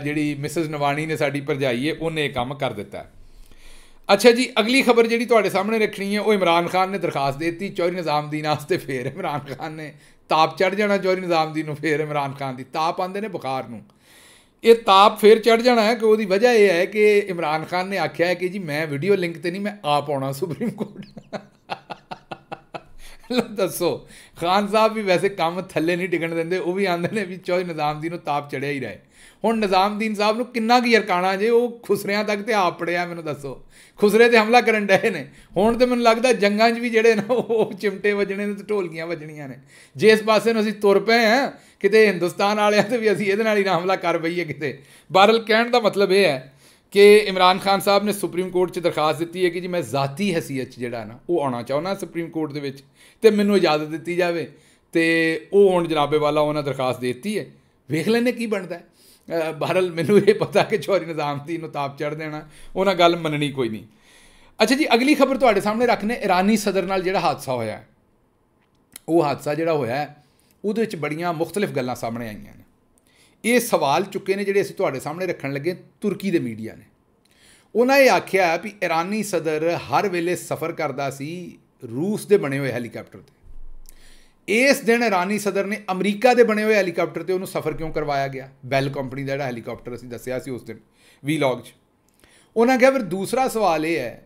ਜਿਹੜੀ ਮਿਸਿਸ ਨਵਾਨੀ ਨੇ ਸਾਡੀ ਭਰਜਾਈ ਹੈ ਉਹਨੇ ਇਹ ਕੰਮ ਕਰ ਦਿੱਤਾ ਅੱਛਾ ਜੀ ਅਗਲੀ ਖਬਰ ਜਿਹੜੀ ਤੁਹਾਡੇ ਸਾਹਮਣੇ ਰੱਖਣੀ ਹੈ ਉਹ ਇਮਰਾਨ ਖਾਨ ਨੇ ਦਰਖਾਸਤ ਦਿੱਤੀ ਚੌਰੀ ਨਿਜ਼ਾਮਦੀਨ ਆਸਤੇ ਫੇਰ ਇਮਰਾਨ ਖਾਨ ਨੇ ਤਾਪ ਚੜ ਜਾਣਾ ਚੌਰੀ ਨਿਜ਼ਾਮਦੀਨ ਨੂੰ ਫੇਰ ਇਮਰਾਨ ਖਾਨ ਦੀ ਤਾਪ ਆਂਦੇ ਨੇ ਬੁਖਾਰ ਨੂੰ ਇਹ ਤਾਪ ਫੇਰ ਚੜ ਜਾਣਾ ਹੈ ਕਿ ਉਹਦੀ ਵਜ੍ਹਾ ਇਹ ਹੈ ਕਿ ਇਮਰਾਨ ਖਾਨ ਨੇ ਆਖਿਆ ਹੈ ਕਿ ਜੀ ਮੈਂ ਵੀਡੀਓ ਲਿੰਕ ਤੇ ਨਹੀਂ ਮੈਂ ਆਪ ਆਉਣਾ ਸੁਪਰੀਮ ਕੋਰਟ ਦੱਸੋ ਖਾਨ ਸਾਹਿਬ ਵੀ ਵੈਸੇ ਕੰਮ ਥੱਲੇ ਨਹੀਂ ਟਿਕਣ ਦਿੰਦੇ ਉਹ ਵੀ ਆਂਦੇ ਨੇ ਵੀ ਚੋਈ ਨਿਜ਼ਾਮਦੀਨ ਨੂੰ ਤਾਪ ਚੜਿਆ ਹੀ ਰਹੇ ਹੁਣ ਨਿਜ਼ਾਮਦੀਨ ਸਾਹਿਬ ਨੂੰ ਕਿੰਨਾ ਕੀ ਅਰਕਾਣਾ ਜੇ ਉਹ ਖੁਸਰਿਆਂ ਤੱਕ ਤੇ ਆਪ ਪੜਿਆ ਮੈਨੂੰ ਦੱਸੋ ਖੁਸਰੇ ਤੇ ਹਮਲਾ ਕਰਨ ਡਏ ਨੇ ਹੁਣ ਤੇ ਮੈਨੂੰ ਲੱਗਦਾ ਜੰਗਾਂ 'ਚ ਵੀ ਜਿਹੜੇ ਨਾ ਉਹ ਚਿਮਟੇ ਵੱਜਣੇ ਨੇ ਤੇ ਢੋਲਕੀਆਂ ਵੱਜਣੀਆਂ ਨੇ ਜੇ ਇਸ ਪਾਸੇ ਨੂੰ ਅਸੀਂ ਤੁਰ ਪਏ ਆ ਕਿਤੇ ਹਿੰਦੁਸਤਾਨ ਵਾਲਿਆਂ ਤੇ ਵੀ ਅਸੀਂ ਇਹਦੇ ਨਾਲ ਹੀ ਨਾ ਹਮਲਾ ਕਰ ਪਈਏ ਕਿਤੇ ਬਾਰਲ ਕਹਿਣ ਦਾ ਮਤਲਬ ਇਹ ਹੈ ਕਿ ਇਮਰਾਨ ਖਾਨ ਸਾਹਿਬ ਨੇ ਸੁਪਰੀਮ ਕੋਰਟ 'ਚ ਦਰਖਾਸਤ ਦਿੱਤੀ ਹੈ ਕਿ ਜੀ ਮੈਂ ਜ਼ਾਤੀ ਹਸੀਅਤ 'ਚ ਜਿਹੜਾ ਨਾ ਉਹ ਆਉਣਾ ਚਾਹੁੰਦਾ ਸੁਪਰੀਮ ਕੋਰਟ ਦੇ ਵਿੱਚ ਤੇ ਮੈਨੂੰ ਇਜਾਜ਼ਤ ਦਿੱਤੀ ਜਾਵੇ ਤੇ ਉਹ ਹੁਣ ਜਨਾਬੇ ਵਾਲਾ ਉਹਨਾਂ ਦਰਖਾਸਤ ਦਿੱਤੀ ਹੈ ਵੇਖ ਲੈਨੇ ਕੀ ਬਣਦਾ ਹੈ ਬਹਰਲ ਮੈਨੂੰ ਇਹ ਪਤਾ ਕਿ ਚੋਰੀ ਨਿਜ਼ਾਮ ਦੀ ਨੂੰ ਤਾਪ ਚੜ ਦੇਣਾ ਉਹਨਾਂ ਗੱਲ ਮੰਨਣੀ ਕੋਈ ਨਹੀਂ ਅੱਛਾ ਜੀ ਅਗਲੀ ਖਬਰ ਤੁਹਾਡੇ ਸਾਹਮਣੇ ਰੱਖਨੇ ਇਰਾਨੀ ਸਦਰ ਨਾਲ ਜਿਹੜਾ ਹਾਦਸਾ ਹੋਇਆ ਉਹ ਹਾਦਸਾ ਜਿਹੜਾ ਹੋਇਆ ਉਹਦੇ ਵਿੱਚ ਬੜੀਆਂ ਮੁxtਲਿਫ ਗੱਲਾਂ ਸਾਹਮਣੇ ਆਈਆਂ ਇਹ ਸਵਾਲ ਚੁੱਕੇ ਨੇ ਜਿਹੜੇ ਅਸੀਂ ਤੁਹਾਡੇ ਸਾਹਮਣੇ ਰੱਖਣ ਲੱਗੇ ਤੁਰਕੀ ਦੇ ਮੀਡੀਆ ਨੇ ਉਹਨਾਂ ਇਹ ਆਖਿਆ ਵੀ ਇਰਾਨੀ ਸਦਰ ਹਰ ਵੇਲੇ ਸਫ਼ਰ ਕਰਦਾ ਸੀ ਰੂਸ ਦੇ ਬਣੇ ਹੋਏ ਹੈਲੀਕਾਪਟਰ ਤੇ ਇਸ ਦਿਨ ਇਰਾਨੀ ਸਦਰ ਨੇ ਅਮਰੀਕਾ ਦੇ ਬਣੇ ਹੋਏ ਹੈਲੀਕਾਪਟਰ ਤੇ ਉਹਨੂੰ ਸਫ਼ਰ ਕਿਉਂ ਕਰਵਾਇਆ ਗਿਆ ਬੈਲ ਕੰਪਨੀ ਦਾ ਜਿਹੜਾ ਹੈਲੀਕਾਪਟਰ ਅਸੀਂ ਦੱਸਿਆ ਸੀ ਉਸ ਦਿਨ ਵੀਲੌਗ 'ਚ ਉਹਨਾਂ ਕਿਹਾ ਫਿਰ ਦੂਸਰਾ ਸਵਾਲ ਇਹ ਹੈ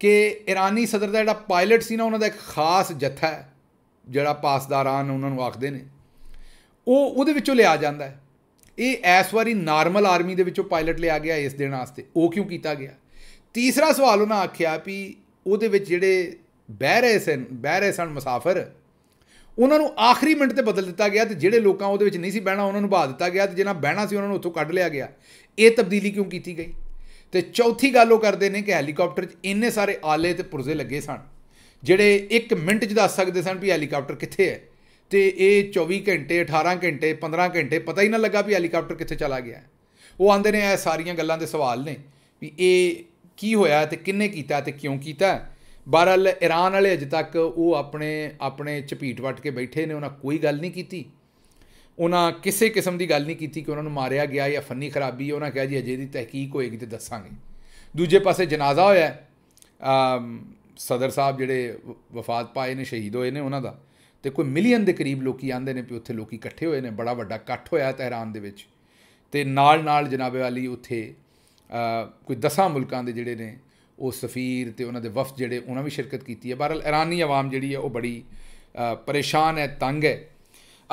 ਕਿ ਇਰਾਨੀ ਸਦਰ ਦਾ ਜਿਹੜਾ ਪਾਇਲਟ ਸੀ ਨਾ ਉਹਨਾਂ ਦਾ ਇੱਕ ਖਾਸ ਜਥਾ ਹੈ ਜਿਹੜਾ ਨੂੰ ਉਹਨਾਂ ਨੂੰ ਆਖਦੇ ਨੇ ਉਹ ਉਹਦੇ ਵਿੱਚੋਂ ਲਿਆ ਜਾਂਦਾ ਹੈ ਇਹ ਇਸ ਵਾਰੀ ਨਾਰਮਲ ਆਰਮੀ ਦੇ ਵਿੱਚੋਂ ਪਾਇਲਟ ਲਿਆ ਗਿਆ ਇਸ ਦਿਨ ਵਾਸਤੇ ਉਹ ਕਿਉਂ ਕੀਤਾ ਗਿਆ ਤੀਸਰਾ ਸਵਾਲ ਉਹਨਾਂ ਆਖਿਆ ਵੀ ਉਹਦੇ ਵਿੱਚ ਜਿਹੜੇ ਬਹਿ ਰਹੇ ਸਨ ਬਹਿ ਰਹੇ ਸਨ ਮੁਸਾਫਰ ਉਹਨਾਂ ਨੂੰ ਆਖਰੀ ਮਿੰਟ ਤੇ ਬਦਲ ਦਿੱਤਾ ਗਿਆ ਤੇ ਜਿਹੜੇ ਲੋਕਾਂ ਉਹਦੇ ਵਿੱਚ ਨਹੀਂ ਸੀ ਬਹਿਣਾ ਉਹਨਾਂ ਨੂੰ ਬਾਹ ਦਿੱਤਾ ਗਿਆ ਤੇ ਜਿਹਨਾਂ ਬਹਿਣਾ ਸੀ ਉਹਨਾਂ ਨੂੰ ਉੱਥੋਂ ਕੱਢ ਲਿਆ ਗਿਆ ਇਹ ਤਬਦੀਲੀ ਕਿਉਂ ਕੀਤੀ ਗਈ ਤੇ ਚੌਥੀ ਗੱਲ ਉਹ ਕਰਦੇ ਨੇ ਕਿ ਹੈਲੀਕਾਪਟਰ 'ਚ ਇੰਨੇ ਸਾਰੇ ਆਲੇ ਤੇ ਪੁਰਜ਼ੇ ਲੱਗੇ ਸਨ ਜਿਹੜੇ 1 ਮਿੰਟ 'ਚ ਦੱਸ ਸਕਦੇ ਸਨ ਵੀ ਹੈਲੀਕਾਪਟਰ ਕਿੱਥੇ ਹੈ ਤੇ ਇਹ 24 ਘੰਟੇ 18 ਘੰਟੇ 15 ਘੰਟੇ ਪਤਾ ਹੀ ਨਾ ਲੱਗਾ ਵੀ ਹੈਲੀਕਾਪਟਰ ਕਿੱਥੇ ਚਲਾ ਗਿਆ ਉਹ ਆਂਦੇ ਨੇ ਇਹ ਸਾਰੀਆਂ ਗੱਲਾਂ ਦੇ ਸਵਾਲ ਨੇ ਵੀ ਇਹ ਕੀ ਹੋਇਆ ਤੇ ਕਿੰਨੇ ਕੀਤਾ ਤੇ ਕਿਉਂ ਕੀਤਾ ਬਹਰਲ ਈਰਾਨ ਵਾਲੇ ਅਜੇ ਤੱਕ ਉਹ ਆਪਣੇ ਆਪਣੇ ਚਪੀਟ ਵੱਟ ਕੇ ਬੈਠੇ ਨੇ ਉਹਨਾਂ ਕੋਈ ਗੱਲ ਨਹੀਂ ਕੀਤੀ ਉਹਨਾਂ ਕਿਸੇ ਕਿਸਮ ਦੀ ਗੱਲ ਨਹੀਂ ਕੀਤੀ ਕਿ ਉਹਨਾਂ ਨੂੰ ਮਾਰਿਆ ਗਿਆ ਜਾਂ ਫੰਨੀ ਖਰਾਬੀ ਉਹਨਾਂ ਕਿਹਾ ਜੀ ਅਜੇ ਦੀ ਤਹਿਕੀਕ ਹੋਏਗੀ ਤੇ ਦੱਸਾਂਗੇ ਦੂਜੇ ਪਾਸੇ ਜਨਾਜ਼ਾ ਹੋਇਆ ਸਦਰ ਸਾਹਿਬ ਜਿਹੜੇ ਵਫਾਤ ਪਾਏ ਨੇ ਸ਼ਹੀਦ ਹੋਏ ਨੇ ਉਹਨਾਂ ਦਾ ਤੇ ਕੋਈ ਮਿਲੀਅਨ ਦੇ ਕਰੀਬ ਲੋਕੀ ਆਂਦੇ ਨੇ ਵੀ ਉੱਥੇ ਲੋਕੀ ਇਕੱਠੇ ਹੋਏ ਨੇ ਬੜਾ ਵੱਡਾ ਇਕੱਠ ਹੋਇਆ ਤਹਿਰਾਨ ਦੇ ਵਿੱਚ ਤੇ ਨਾਲ ਨਾਲ ਜਨਾਬੇ ਵਾਲੀ ਉੱਥੇ ਕੋਈ ਦਸਾਂ ਮੁਲਕਾਂ ਦੇ ਜਿਹੜੇ ਨੇ ਉਹ ਸਫੀਰ ਤੇ ਉਹਨਾਂ ਦੇ ਵਫਦ ਜਿਹੜੇ ਉਹਨਾਂ ਵੀ ਸ਼ਿਰਕਤ ਕੀਤੀ ਹੈ ਬਹਰਲ ਇਰਾਨੀ ਆਵਾਮ ਜਿਹੜੀ ਹੈ ਉਹ ਬੜੀ ਪਰੇਸ਼ਾਨ ਹੈ ਤੰਗ ਹੈ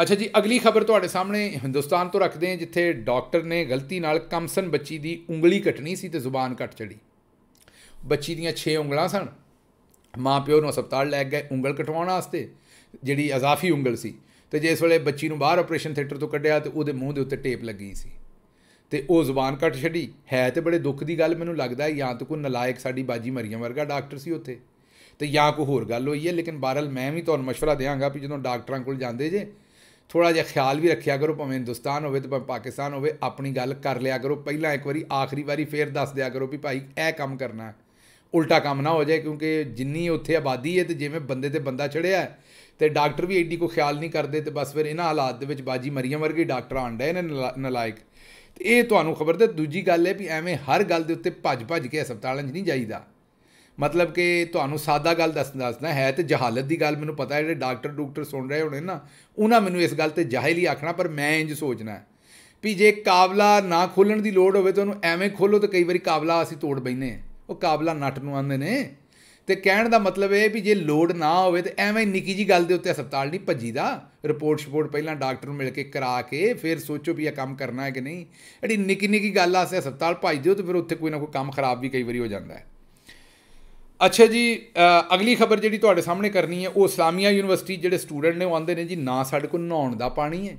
ਅੱਛਾ ਜੀ ਅਗਲੀ ਖਬਰ ਤੁਹਾਡੇ ਸਾਹਮਣੇ ਹਿੰਦੁਸਤਾਨ ਤੋਂ ਰੱਖਦੇ ਹਾਂ ਜਿੱਥੇ ਡਾਕਟਰ ਨੇ ਗਲਤੀ ਨਾਲ ਕਮਸਨ ਬੱਚੀ ਦੀ ਉਂਗਲੀ ਕੱਟਣੀ ਸੀ ਤੇ ਜ਼ੁਬਾਨ ਕੱਟ ਚੜੀ ਬੱਚੀ ਦੀਆਂ 6 ਉਂਗਲਾਂ ਸਨ ਮਾਂ ਪਿਓ ਨੂੰ ਹਸਪਤਾਲ ਲੈ ਗਏ ਉਂਗਲ ਕਟਵਾਉਣ ਵਾਸਤੇ ਜਿਹੜੀ ਅਜ਼ਾਫੀ ਉਂਗਲ ਸੀ ਤੇ ਜਿਸ ਵੇਲੇ ਬੱਚੀ ਨੂੰ ਬਾਹਰ ਆਪਰੇਸ਼ਨ ਥੀਏਟਰ ਤੋਂ ਕੱਢਿਆ ਤੇ ਉਹਦੇ ਮੂੰਹ ਦੇ ਉੱਤੇ ਟੇਪ ਲੱਗੀ ਸੀ ਤੇ ਉਹ ਜ਼ੁਬਾਨ ਕੱਟ ਛੱਡੀ ਹੈ ਤੇ ਬੜੇ ਦੁੱਖ ਦੀ ਗੱਲ ਮੈਨੂੰ ਲੱਗਦਾ ਹੈ ਜਾਂ ਤਾਂ ਕੋਈ ਨਲਾਇਕ ਸਾਡੀ ਬਾਜੀ ਮਰੀਆਂ ਵਰਗਾ ਡਾਕਟਰ ਸੀ ਉੱਥੇ ਤੇ ਜਾਂ ਕੋਈ ਹੋਰ ਗੱਲ ਹੋਈ ਹੈ ਲੇਕਿਨ ਬਾਰਲ ਮੈਂ ਵੀ ਤੁਹਾਨੂੰ مشورہ ਦੇਵਾਂਗਾ ਵੀ ਜਦੋਂ ਡਾਕਟਰਾਂ ਕੋਲ ਜਾਂਦੇ ਜੇ ਥੋੜਾ ਜਿਹਾ ਖਿਆਲ ਵੀ ਰੱਖਿਆ ਕਰੋ ਭਾਵੇਂ ਹਿੰਦੁਸਤਾਨ ਹੋਵੇ ਤੇ ਭਾਵੇਂ ਪਾਕਿਸਤਾਨ ਹੋਵੇ ਆਪਣੀ ਗੱਲ ਕਰ ਲਿਆ ਕਰੋ ਪਹਿਲਾਂ ਇੱਕ ਵਾਰੀ ਆਖਰੀ ਵਾਰੀ ਫੇਰ ਦੱਸ ਦਿਆ ਕਰੋ ਵੀ ਭਾਈ ਇਹ ਕੰਮ ਕਰਨਾ ਉਲਟਾ ਕੰਮ ਨਾ ਹੋ ਜਾਏ ਕਿਉਂਕਿ ਜਿੰਨੀ ਉੱਥੇ ਆਬਾਦੀ ਹੈ ਤੇ ਜਿਵੇਂ ਬੰਦੇ ਤੇ ਬੰਦਾ ਚੜਿਆ ਤੇ ਡਾਕਟਰ ਵੀ ਐਡੀ ਕੋ ਖਿਆਲ ਨਹੀਂ ਕਰਦੇ ਤੇ ਬਸ ਫਿਰ ਇਹਨਾਂ ਹਾਲਾਤ ਦੇ ਵਿੱਚ ਬਾਜੀ ਮਰੀਆਂ ਵਰਗੇ ਡਾਕਟਰ ਆਂਡੇ ਨੇ ਨਲਾਇਕ ਇਹ ਤੁਹਾਨੂੰ ਖਬਰ ਤੇ ਦੂਜੀ ਗੱਲ ਹੈ ਵੀ ਐਵੇਂ ਹਰ ਗੱਲ ਦੇ ਉੱਤੇ ਭੱਜ-ਭੱਜ ਕੇ ਹਸਪਤਾਲਾਂ 'ਚ ਨਹੀਂ ਜਾਈਦਾ ਮਤਲਬ ਕਿ ਤੁਹਾਨੂੰ ਸਾਦਾ ਗੱਲ ਦੱਸ ਦੱਸਣਾ ਹੈ ਤੇ ਜਹਾਲਤ ਦੀ ਗੱਲ ਮੈਨੂੰ ਪਤਾ ਹੈ ਜਿਹੜੇ ਡਾਕਟਰ ਡਾਕਟਰ ਸੁਣ ਰਹੇ ਹੋਣੇ ਨਾ ਉਹਨਾਂ ਮੈਨੂੰ ਇਸ ਗੱਲ ਤੇ ਜਾਹਿਲ ਹੀ ਆਖਣਾ ਪਰ ਮੈਂ ਇੰਜ ਸੋਚਣਾ ਵੀ ਜੇ ਕਾਬਲਾ ਨਾ ਖੋਲਣ ਦੀ ਲੋੜ ਹੋਵੇ ਤੁਹਾਨੂੰ ਐਵੇਂ ਖੋਲੋ ਤੇ ਕਈ ਵਾਰੀ ਕਾਬਲਾ ਅਸੀਂ ਤੋੜ ਬੈਨੇ ਉਹ ਕਾਬਲਾ ਨੱਟ ਨੂੰ ਆਂਦੇ ਨੇ ਤੇ ਕਹਿਣ ਦਾ ਮਤਲਬ ਇਹ ਵੀ ਜੇ ਲੋਡ ਨਾ ਹੋਵੇ ਤੇ ਐਵੇਂ ਨਿੱਕੀ ਜੀ ਗੱਲ ਦੇ ਉੱਤੇ ਹਸਪਤਾਲ ਨਹੀਂ ਭੱਜੀਦਾ ਰਿਪੋਰਟ ਸਪੋਰਟ ਪਹਿਲਾਂ ਡਾਕਟਰ ਨੂੰ ਮਿਲ ਕੇ ਕਰਾ ਕੇ ਫਿਰ ਸੋਚੋ ਵੀ ਇਹ ਕੰਮ ਕਰਨਾ ਹੈ ਕਿ ਨਹੀਂ ਜਿਹੜੀ ਨਿੱਕੀ ਨਿੱਕੀ ਗੱਲ ਆਸੇ ਹਸਪਤਾਲ ਭੱਜ ਦਿਓ ਤੇ ਫਿਰ ਉੱਥੇ ਕੋਈ ਨਾ ਕੋਈ ਕੰਮ ਖਰਾਬ ਵੀ ਕਈ ਵਾਰੀ ਹੋ ਜਾਂਦਾ ਹੈ ਅੱਛਾ ਜੀ ਅਗਲੀ ਖਬਰ ਜਿਹੜੀ ਤੁਹਾਡੇ ਸਾਹਮਣੇ ਕਰਨੀ ਹੈ ਉਹ ਇਸਲਾਮੀਆ ਯੂਨੀਵਰਸਿਟੀ ਜਿਹੜੇ ਸਟੂਡੈਂਟ ਨੇ ਉਹ ਆਂਦੇ ਨੇ ਜੀ ਨਾ ਸਾਡੇ ਕੋਲ ਨਹਾਉਣ ਦਾ ਪਾਣੀ ਹੈ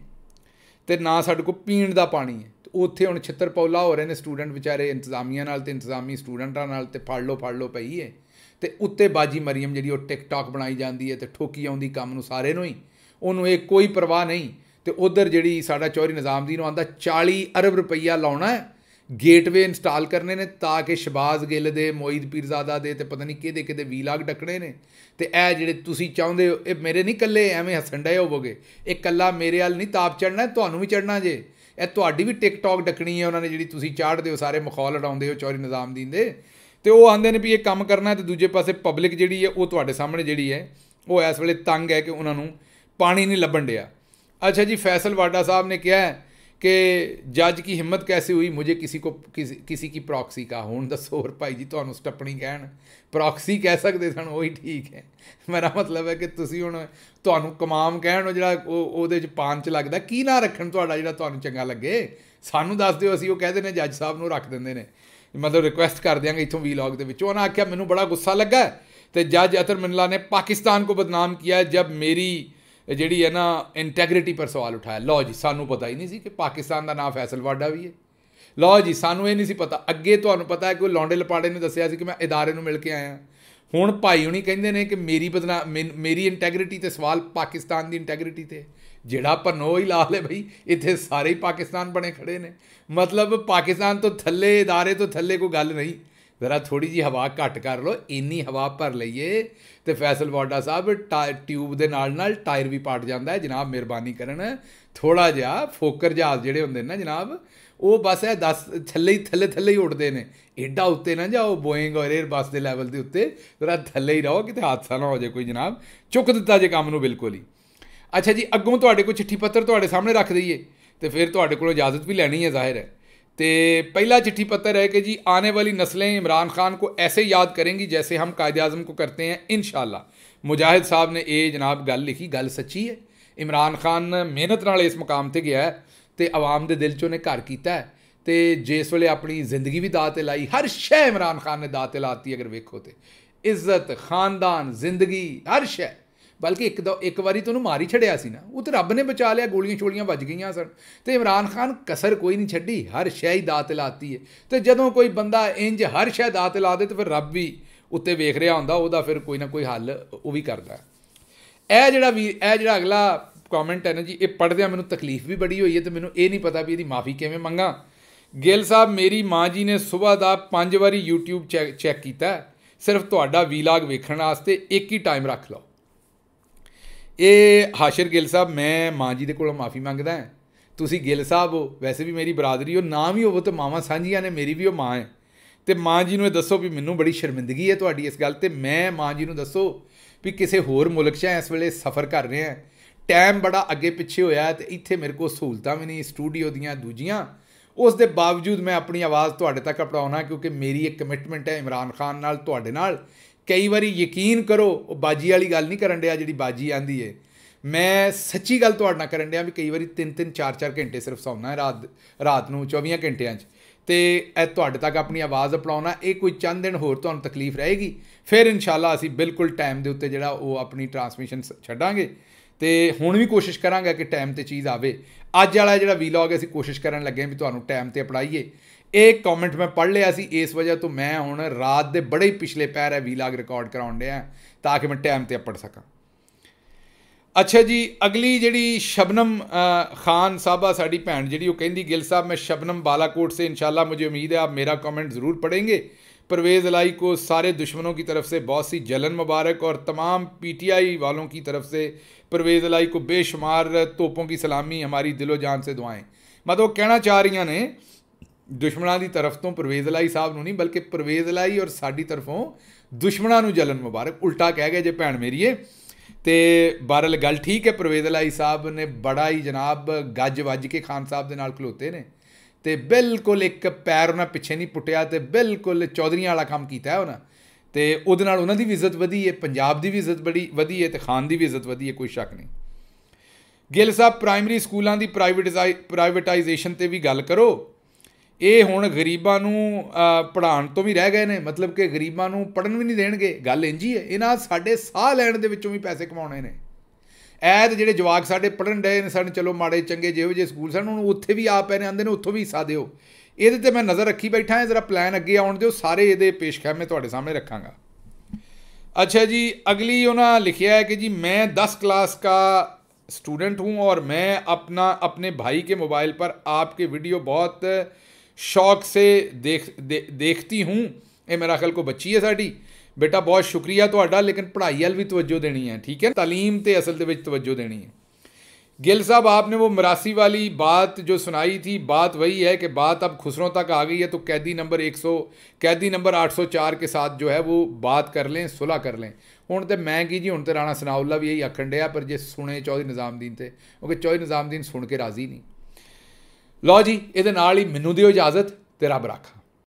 ਤੇ ਨਾ ਸਾਡੇ ਕੋਲ ਪੀਣ ਦਾ ਪਾਣੀ ਹੈ ਉੱਥੇ ਹੁਣ ਛਿੱਤਰ ਪੌਲਾ ਹੋ ਰਹੇ ਨੇ ਸਟੂਡੈਂਟ ਵਿਚਾਰੇ ਇੰਤਜ਼ਾਮੀਆਂ ਨਾਲ ਤੇ ਇੰਤਜ਼ਾਮੀ ਸਟੂਡੈਂਟਾਂ ਨਾਲ ਤੇ ਫੜ ਲੋ ਫੜ ਲੋ ਪਈ ਹੈ ਤੇ ਉੱਤੇ ਬਾਜੀ ਮਰੀਮ ਜਿਹੜੀ ਉਹ ਟਿਕਟੌਕ ਬਣਾਈ ਜਾਂਦੀ ਹੈ ਤੇ ਠੋਕੀ ਆਉਂਦੀ ਕੰਮ ਨੂੰ ਸਾਰੇ ਨੂੰ ਹੀ ਉਹਨੂੰ ਇਹ ਕੋਈ ਪਰਵਾਹ ਨਹੀਂ ਤੇ ਉਧਰ ਜਿਹੜੀ ਸਾਡਾ ਚੌਰੀ ਨਿਜ਼ਾਮ ਦੀ ਨੂੰ ਆਂਦਾ 40 ਅਰਬ ਰੁਪਈਆ ਲਾਉਣਾ ਹੈ ਗੇਟਵੇ ਇੰਸਟਾਲ ਕਰਨੇ ਨੇ ਤਾਂ ਕਿ ਸ਼ਬਾਜ਼ ਗਿੱਲ ਦੇ ਮੋਇਦ ਪੀਰਜ਼ਾਦਾ ਦੇ ਤੇ ਪਤਾ ਨਹੀਂ ਕਿਹਦੇ ਕਿਹਦੇ ਵੀਲਾਗ ਲੱਖ ਨੇ ਤੇ ਇਹ ਜਿਹੜੇ ਤੁਸੀਂ ਚਾਹੁੰਦੇ ਹੋ ਇਹ ਮੇਰੇ ਨਹੀਂ ਕੱਲੇ ਐਵੇਂ ਹੱਸਣ ਡਏ ਹੋਵੋਗੇ ਇਹ ਕੱਲਾ ਮੇਰੇ ਹਾਲ ਨਹੀਂ ਤਾਪ ਚੜਨਾ ਤੁਹਾਨੂੰ ਵੀ ਚੜਨਾ ਜੇ ਇਹ ਤੁਹਾਡੀ ਵੀ ਟਿਕਟੌਕ ਡਕਣੀ ਹੈ ਉਹਨਾਂ ਨੇ ਜਿਹੜੀ ਤੁਸੀਂ ਚਾੜਦੇ ਹੋ ਸਾਰੇ ਮਖੌਲ ਲੜਾਉਂਦੇ ਹੋ ਚੌਰੀ ਨਿਜ਼ਾਮ ਦੀ ਦੇ ਤੇ ਉਹ ਆਂਦੇ ਨੇ ਵੀ ਇਹ ਕੰਮ ਕਰਨਾ ਤੇ ਦੂਜੇ ਪਾਸੇ ਪਬਲਿਕ ਜਿਹੜੀ ਹੈ ਉਹ ਤੁਹਾਡੇ ਸਾਹਮਣੇ ਜਿਹੜੀ ਹੈ ਉਹ ਇਸ ਵੇਲੇ ਤੰਗ ਹੈ ਕਿ ਉਹਨਾਂ ਨੂੰ ਪਾਣੀ ਨਹੀਂ ਲੱਭਣ ਡਿਆ ਅੱਛਾ ਜੀ ਫੈਸਲ ਵਾਡਾ ਸਾਹਿਬ ਨੇ ਕਿਹਾ ਕਿ ਜੱਜ ਕੀ ਹਿੰਮਤ ਕੈਸੀ ਹੋਈ ਮੁਝੇ ਕਿਸੇ ਕੋ ਕਿਸੇ ਕੀ ਪ੍ਰੌਕਸੀ ਕਾ ਹੁਣ ਦੱਸੋ ਹੋਰ ਭਾਈ ਜੀ ਤੁਹਾਨੂੰ ਸਟੱਪਣੀ ਕਹਿਣ ਪ੍ਰੌਕਸੀ ਕਹਿ ਸਕਦੇ ਸਨ ਉਹੀ ਠੀਕ ਹੈ ਮੇਰਾ ਮਤਲਬ ਹੈ ਕਿ ਤੁਸੀਂ ਹੁਣ ਤੁਹਾਨੂੰ ਕਮਾਮ ਕਹਿਣ ਉਹ ਜਿਹੜਾ ਉਹ ਉਹਦੇ ਚ ਪਾਨ ਚ ਲੱਗਦਾ ਕੀ ਨਾ ਰੱਖਣ ਤੁਹਾਡਾ ਜਿਹੜਾ ਤੁਹਾਨੂੰ ਚੰਗਾ ਲੱਗੇ ਸਾਨੂੰ ਦੱਸ ਦਿਓ ਅਸੀਂ ਉਹ ਕਹਿੰਦੇ ਨੇ ਜੱਜ ਸਾਹਿਬ ਨੂੰ ਰੱਖ ਦਿੰਦੇ ਨੇ ਮਤਲਬ ਰਿਕੁਐਸਟ ਕਰ ਦਿਆਂਗੇ ਇਥੋਂ ਵੀਲੌਗ ਦੇ ਵਿੱਚ ਉਹਨਾਂ ਆਖਿਆ ਮੈਨੂੰ ਬੜਾ ਗੁੱਸਾ ਲੱਗਾ ਤੇ ਜੱਜ ਅਤਰ ਮਨਲਾ ਨੇ ਪਾਕਿਸਤਾਨ ਕੋ ਬਦਨਾਮ ਕੀਤਾ ਜਦ ਮੇਰੀ ਜਿਹੜੀ ਹੈ ਨਾ ਇੰਟੈਗ੍ਰਿਟੀ ਪਰ ਸਵਾਲ ਉਠਾਇਆ ਲਓ ਜੀ ਸਾਨੂੰ ਪਤਾ ਹੀ ਨਹੀਂ ਸੀ ਕਿ ਪਾਕਿਸਤਾਨ ਦਾ ਨਾਮ ਫੈਸਲਵਾੜਾ ਵੀ ਹੈ ਲਓ ਜੀ ਸਾਨੂੰ ਇਹ ਨਹੀਂ ਸੀ ਪਤਾ ਅੱਗੇ ਤੁਹਾਨੂੰ ਪਤਾ ਹੈ ਕਿ ਲੌਂਡੇ ਲਪਾੜੇ ਨੇ ਦੱਸਿਆ ਸੀ ਕਿ ਮੈਂ ਇਦਾਰੇ ਨੂੰ ਮਿਲ ਕੇ ਆਇਆ ਹੁਣ ਭਾਈ ਹੁਣੀ ਕਹਿੰਦੇ ਨੇ ਕਿ ਮੇਰੀ ਬਦਨਾ ਮੇਰੀ ਇੰਟੈਗ੍ਰਿਟੀ ਤੇ ਸਵਾਲ ਪਾਕਿਸਤਾਨ ਦੀ ਇੰਟੈਗ੍ਰਿਟੀ ਤੇ ਜਿਹੜਾ ਪਨੋ ਹੀ ਲਾਲ ਹੈ ਭਈ ਇੱਥੇ ਸਾਰੇ ਹੀ ਪਾਕਿਸਤਾਨ ਬਣੇ ਖੜੇ ਨੇ ਮਤਲਬ ਪਾਕਿਸਤਾਨ ਤੋਂ ਥੱਲੇ ادارے ਤੋਂ ਥੱਲੇ ਕੋਈ ਗੱਲ ਨਹੀਂ ਜ਼ਰਾ ਥੋੜੀ ਜੀ ਹਵਾ ਘੱਟ ਕਰ ਲੋ ਇੰਨੀ ਹਵਾ ਭਰ ਲਈਏ ਤੇ ਫੈਸਲ ਵਾਡਾ ਸਾਹਿਬ ਟਿਊਬ ਦੇ ਨਾਲ ਨਾਲ ਟਾਇਰ ਵੀ ਪਾਟ ਜਾਂਦਾ ਹੈ ਜਨਾਬ ਮਿਹਰਬਾਨੀ ਕਰਨ ਥੋੜਾ ਜਿਹਾ ਫੋਕਰ ਜਹਾਜ਼ ਜਿਹੜੇ ਹੁੰਦੇ ਨੇ ਨਾ ਜਨਾਬ ਉਹ ਬਸ ਹੈ 10 ਥੱਲੇ ਹੀ ਥੱਲੇ ਥੱਲੇ ਹੀ ਉੱਡਦੇ ਨੇ ਐਡਾ ਉੱਤੇ ਨਾ ਜਾਓ ਬੋਇੰਗ ਔਰ 에ਅਰਬਸ ਦੇ ਲੈਵਲ ਦੇ ਉੱਤੇ ਜ਼ਰਾ ਥੱਲੇ ਹੀ ਰਹੋ ਕਿਤੇ ਹਾਦਸਾ ਨਾ ਹੋ ਜਾਏ ਕੋਈ ਜਨਾਬ ਚੁੱਕ ਦਿੱਤਾ ਜੇ ਕੰਮ ਨੂੰ ਬਿਲਕੁਲ ਹੀ اچھا جی اگوں تک چٹھی پتر تے سامنے رکھ دیے تو پھر اجازت بھی لینی ہے ظاہر ہے تو پہلا چٹھی پتر ہے کہ جی آنے والی نسلیں عمران خان کو ایسے یاد کریں گی جیسے ہم قائد اعظم کو کرتے ہیں انشاءاللہ مجاہد صاحب نے اے جناب گل لکھی گل سچی ہے عمران خان محنت نال اس مقام تے گیا ہے تو عوام دے دل کیتا ہے تو جس ویلے اپنی زندگی بھی داتے لائی ہر شے عمران خان نے داتے لاتی اگر ویکھو تو عزت خاندان زندگی ہر شے ਬਲਕਿ ਇੱਕ ਦੋ ਇੱਕ ਵਾਰੀ ਤੈਨੂੰ ਮਾਰ ਹੀ ਛੜਿਆ ਸੀ ਨਾ ਉਹ ਤੇ ਰੱਬ ਨੇ ਬਚਾ ਲਿਆ ਗੋਲੀਆਂ ਛੋਲੀਆਂ ਵੱਜ ਗਈਆਂ ਸਨ ਤੇ ਇਮਰਾਨ ਖਾਨ ਕਸਰ ਕੋਈ ਨਹੀਂ ਛੱਡੀ ਹਰ ਸ਼ੈ ਹੀ ਦਾਤ ਲਾਤੀ ਹੈ ਤੇ ਜਦੋਂ ਕੋਈ ਬੰਦਾ ਇੰਜ ਹਰ ਸ਼ੈ ਦਾਤ ਲਾ ਦੇ ਤੇ ਫਿਰ ਰੱਬ ਵੀ ਉੱਤੇ ਵੇਖ ਰਿਹਾ ਹੁੰਦਾ ਉਹਦਾ ਫਿਰ ਕੋਈ ਨਾ ਕੋਈ ਹੱਲ ਉਹ ਵੀ ਕਰਦਾ ਇਹ ਜਿਹੜਾ ਵੀ ਇਹ ਜਿਹੜਾ ਅਗਲਾ ਕਮੈਂਟ ਹੈ ਨਾ ਜੀ ਇਹ ਪੜਦਿਆਂ ਮੈਨੂੰ ਤਕਲੀਫ ਵੀ ਬੜੀ ਹੋਈ ਹੈ ਤੇ ਮੈਨੂੰ ਇਹ ਨਹੀਂ ਪਤਾ ਵੀ ਇਹਦੀ ਮਾਫੀ ਕਿਵੇਂ ਮੰਗਾ ਗਿੱਲ ਸਾਹਿਬ ਮੇਰੀ ਮਾਂ ਜੀ ਨੇ ਸਵੇਰ ਦਾ ਪੰਜ ਵਾਰੀ YouTube ਚੈੱਕ ਕੀਤਾ ਸਿਰਫ ਤੁਹਾਡਾ ਵੀਲੌਗ ਵੇਖਣ ਵਾਸਤੇ ਇੱਕ ਹੀ ਟਾਈਮ ਰੱਖ ਲਓ ਇਹ ਹਾਸ਼ਰ ਗਿੱਲ ਸਾਹਿਬ ਮੈਂ ਮਾਂ ਜੀ ਦੇ ਕੋਲੋਂ ਮਾਫੀ ਮੰਗਦਾ ਹਾਂ ਤੁਸੀਂ ਗਿੱਲ ਸਾਹਿਬ ਹੋ ਵੈਸੇ ਵੀ ਮੇਰੀ ਬਰਾਦਰੀ ਹੋ ਨਾ ਵੀ ਹੋਵੋ ਤੇ ਮਾਵਾਂ ਸਾਂਝੀਆਂ ਨੇ ਮੇਰੀ ਵੀ ਉਹ ਮਾਂ ਹੈ ਤੇ ਮਾਂ ਜੀ ਨੂੰ ਇਹ ਦੱਸੋ ਵੀ ਮੈਨੂੰ ਬੜੀ ਸ਼ਰਮਿੰਦਗੀ ਹੈ ਤੁਹਾਡੀ ਇਸ ਗੱਲ ਤੇ ਮੈਂ ਮਾਂ ਜੀ ਨੂੰ ਦੱਸੋ ਵੀ ਕਿਸੇ ਹੋਰ ਮੁਲਕ 'ਚ ਇਸ ਵੇਲੇ ਸਫ਼ਰ ਕਰ ਰਹੇ ਆ ਟਾਈਮ ਬੜਾ ਅੱਗੇ ਪਿੱਛੇ ਹੋਇਆ ਤੇ ਇੱਥੇ ਮੇਰੇ ਕੋਲ ਸਹੂਲਤਾਂ ਵੀ ਨਹੀਂ ਸਟੂਡੀਓ ਦੀਆਂ ਦੂਜੀਆਂ ਉਸ ਦੇ ਬਾਵਜੂਦ ਮੈਂ ਆਪਣੀ ਆਵਾਜ਼ ਤੁਹਾਡੇ ਤੱਕ ਪਹੁੰਚਾਉਣਾ ਕਿਉਂਕਿ ਮੇਰੀ ਇੱਕ ਕਮਿਟਮੈਂਟ ਹੈ ਇਮਰਾਨ ਖਾਨ ਨਾਲ ਤੁਹਾਡੇ ਨਾਲ ਕਈ ਵਾਰੀ ਯਕੀਨ ਕਰੋ ਉਹ ਬਾਜੀ ਵਾਲੀ ਗੱਲ ਨਹੀਂ ਕਰਨ ਡਿਆ ਜਿਹੜੀ ਬਾਜੀ ਆਂਦੀ ਏ ਮੈਂ ਸੱਚੀ ਗੱਲ ਤੁਹਾਡੇ ਨਾਲ ਕਰਨ ਡਿਆ ਵੀ ਕਈ ਵਾਰੀ 3-3 4-4 ਘੰਟੇ ਸਿਰਫ ਸੌਣਾ ਰਾਤ ਰਾਤ ਨੂੰ 24 ਘੰਟਿਆਂ 'ਚ ਤੇ ਇਹ ਤੁਹਾਡੇ ਤੱਕ ਆਪਣੀ ਆਵਾਜ਼ ਅਪਲਾਉਣਾ ਇਹ ਕੋਈ ਚੰਦ ਦਿਨ ਹੋਰ ਤੁਹਾਨੂੰ ਤਕਲੀਫ ਰਹੇਗੀ ਫਿਰ ਇਨਸ਼ਾਅੱਲਾ ਅਸੀਂ ਬਿਲਕੁਲ ਟਾਈਮ ਦੇ ਉੱਤੇ ਜਿਹੜਾ ਉਹ ਆਪਣੀ ਟਰਾਂਸਮਿਸ਼ਨ ਛੱਡਾਂਗੇ ਤੇ ਹੁਣ ਵੀ ਕੋਸ਼ਿਸ਼ ਕਰਾਂਗਾ ਕਿ ਟਾਈਮ ਤੇ ਚੀਜ਼ ਆਵੇ ਅੱਜ ਵਾਲਾ ਜਿਹੜਾ ਵੀਲੌਗ ਅਸੀਂ ਕੋਸ਼ਿਸ਼ ਕਰਨ ਲੱਗੇ ਹਾਂ ਵੀ ਤੁਹਾਨੂੰ ਟਾਈਮ ਤੇ ਅਪੜਾਈਏ ایک کامنٹ میں پڑھ لیا اس وجہ تو میں ہوں رات کے بڑے ہی پچھلے پیر ہے ویلاگ ریکارڈ کراؤ رہا تاکہ میں ٹائم پہ پڑھ سکا اچھا جی اگلی جیڑی شبنم خان صاحب ساری بھن جی وہ کہیں گل صاحب میں شبنم بالا کوٹ سے انشاءاللہ مجھے امید ہے آپ میرا کامنٹ ضرور پڑھیں گے پرویز علائی کو سارے دشمنوں کی طرف سے بہت سی جلن مبارک اور تمام پی ٹی آئی والوں کی طرف سے پرویز علائی کو بے شمار توپوں کی سلامی ہماری دل و جان سے دعائیں مطلب کہنا چاہ رہی ہیں نے ਦੁਸ਼ਮਣਾਂ ਦੀ ਤਰਫ ਤੋਂ ਪਰਵੇਜ਼ ਲਾਈ ਸਾਹਿਬ ਨੂੰ ਨਹੀਂ ਬਲਕਿ ਪਰਵੇਜ਼ ਲਾਈ ਔਰ ਸਾਡੀ ਤਰਫੋਂ ਦੁਸ਼ਮਣਾਂ ਨੂੰ ਜਲਨ ਮੁਬਾਰਕ ਉਲਟਾ ਕਹਿ ਗਏ ਜੇ ਭੈਣ ਮੇਰੀਏ ਤੇ ਬਾਰਲ ਗੱਲ ਠੀਕ ਹੈ ਪਰਵੇਜ਼ ਲਾਈ ਸਾਹਿਬ ਨੇ ਬੜਾ ਹੀ ਜਨਾਬ ਗੱਜ ਵੱਜ ਕੇ ਖਾਨ ਸਾਹਿਬ ਦੇ ਨਾਲ ਖਲੋਤੇ ਨੇ ਤੇ ਬਿਲਕੁਲ ਇੱਕ ਪੈਰ ਉਹਨਾਂ ਪਿੱਛੇ ਨਹੀਂ ਪੁੱਟਿਆ ਤੇ ਬਿਲਕੁਲ ਚੌਧਰੀਆਂ ਵਾਲਾ ਕੰਮ ਕੀਤਾ ਉਹਨਾਂ ਤੇ ਉਹਦੇ ਨਾਲ ਉਹਨਾਂ ਦੀ ਵੀ ਇੱਜ਼ਤ ਵਧੀ ਹੈ ਪੰਜਾਬ ਦੀ ਵੀ ਇੱਜ਼ਤ ਬੜੀ ਵਧੀ ਹੈ ਤੇ ਖਾਨ ਦੀ ਵੀ ਇੱਜ਼ਤ ਵਧੀ ਹੈ ਕੋਈ ਸ਼ੱਕ ਨਹੀਂ ਗਿੱਲ ਸਾਹਿਬ ਪ੍ਰਾਇਮਰੀ ਸਕੂਲਾਂ ਦੀ ਪ੍ਰਾਈਵੇਟਾਈਜ਼ੇਸ਼ਨ ਤੇ ਵੀ ਗੱਲ ਕਰੋ ਇਹ ਹੁਣ ਗਰੀਬਾਂ ਨੂੰ ਪੜਾਉਣ ਤੋਂ ਵੀ ਰਹਿ ਗਏ ਨੇ ਮਤਲਬ ਕਿ ਗਰੀਬਾਂ ਨੂੰ ਪੜਨ ਵੀ ਨਹੀਂ ਦੇਣਗੇ ਗੱਲ ਇੰਜੀ ਹੈ ਇਹਨਾਂ ਸਾਡੇ ਸਾਹ ਲੈਣ ਦੇ ਵਿੱਚੋਂ ਵੀ ਪੈਸੇ ਕਮਾਉਣੇ ਨੇ ਐਦ ਜਿਹੜੇ ਜਵਾਕ ਸਾਡੇ ਪੜਨ ਡਏ ਨੇ ਸਾਨੂੰ ਚਲੋ ਮਾੜੇ ਚੰਗੇ ਜਿਹੋ ਜਿਹੇ ਸਕੂਲ ਸਨ ਉਹਨੂੰ ਉੱਥੇ ਵੀ ਆਪ ਐਨੇ ਆਂਦੇ ਨੇ ਉੱਥੋਂ ਵੀ ਹਿੱਸਾ ਦਿਓ ਇਹਦੇ ਤੇ ਮੈਂ ਨਜ਼ਰ ਰੱਖੀ ਬੈਠਾ ਹਾਂ ਜ਼ਰਾ ਪਲਾਨ ਅੱਗੇ ਆਉਣ ਦਿਓ ਸਾਰੇ ਇਹਦੇ ਪੇਸ਼ਖਾਮੇ ਤੁਹਾਡੇ ਸਾਹਮਣੇ ਰੱਖਾਂਗਾ ਅੱਛਾ ਜੀ ਅਗਲੀ ਉਹਨਾਂ ਲਿਖਿਆ ਹੈ ਕਿ ਜੀ ਮੈਂ 10 ਕਲਾਸ ਦਾ ਸਟੂਡੈਂਟ ਹੂੰ ਔਰ ਮੈਂ ਆਪਣਾ ਆਪਣੇ ਭਾਈ ਕੇ ਮੋਬਾਈਲ ਪਰ ਆਪਕੇ ਵੀਡੀਓ ਬਹੁਤ شوق سے دیکھ دیکھتی ہوں یہ میرا خیال کو بچی ہے ساری بیٹا بہت شکریہ تا لیکن پڑھائی والی بھی توجہ دینی ہے ٹھیک ہے تعلیم تو اصل کے بچہ دینی ہے گیل صاحب آپ نے وہ مراسی والی بات جو سنائی تھی بات وہی ہے کہ بات اب خسروں تک آ گئی ہے تو قیدی نمبر ایک سو قیدی نمبر آٹھ سو چار کے ساتھ جو ہے وہ بات کر لیں سلاح کر لیں ہوں تو میں کہ جی ہوں تو راسنا بھی یہی آکھنڈیا پر جی سنے چوہی نظام ددین کی کیونکہ چودھری نظام دین سن کے راضی نہیں ਲਓ ਜੀ ਇਹਦੇ ਨਾਲ ਹੀ ਮੈਨੂੰ ਦਿਓ ਇਜਾਜ਼ਤ ਤੇ ਰੱਬ ਰੱਖਾ